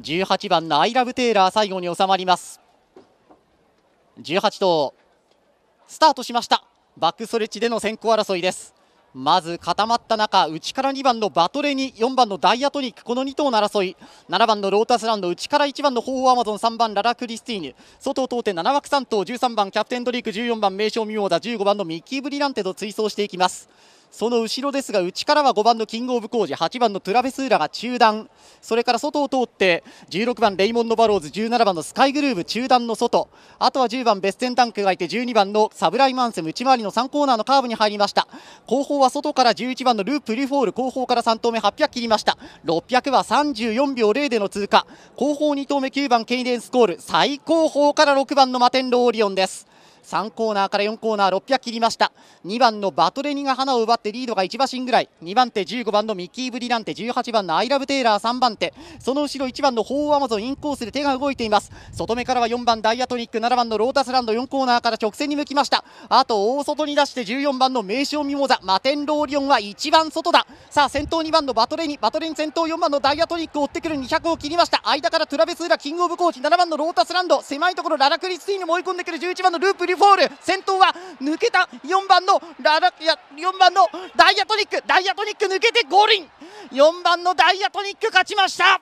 18番のアイラブ・テイラー最後に収まります18頭スタートしましたバックストレッチでの先行争いですまず固まった中内から2番のバトレに4番のダイアトニックこの2頭の争い7番のロータスランド内から1番のホーアマゾン3番ララクリスティーヌ外を通って7枠3頭13番キャプテンドリーク14番名称ミモーダ15番のミッキー・ブリランテと追走していきますその後ろですが内からは5番のキングオブコージ8番のトゥラベスーラが中断、それから外を通って16番レイモンド・バローズ17番のスカイグルーブ中段の外あとは10番ベステンタンクがいて12番のサブライマンセム内回りの3コーナーのカーブに入りました後方は外から11番のループ・リフォール後方から3投目800切りました600は34秒0での通過後方2投目9番ケイデンスコール最後方から6番のマテンローリオンです3コーナーから4コーナー600切りました2番のバトレニが花を奪ってリードが1馬身ぐらい2番手15番のミッキー・ブリランテ18番のアイラブ・テイラー3番手その後ろ1番のホーアマゾンインコースで手が動いています外目からは4番ダイアトニック7番のロータスランド4コーナーから直線に向きましたあと大外に出して14番の名称ミモザマテンローリオンは1番外ださあ先頭2番のバトレニバトレニ先頭4番のダイアトニックを追ってくる200を切りました間からトゥラベスーラキングオブコーチ7番のロータスランド狭いところララクリスティーヌも追い込んでくる11番のループルフォール先頭は抜けた4番のララいや4番のダイヤトニックダイヤトニック抜けてゴールイン4番のダイヤトニック勝ちました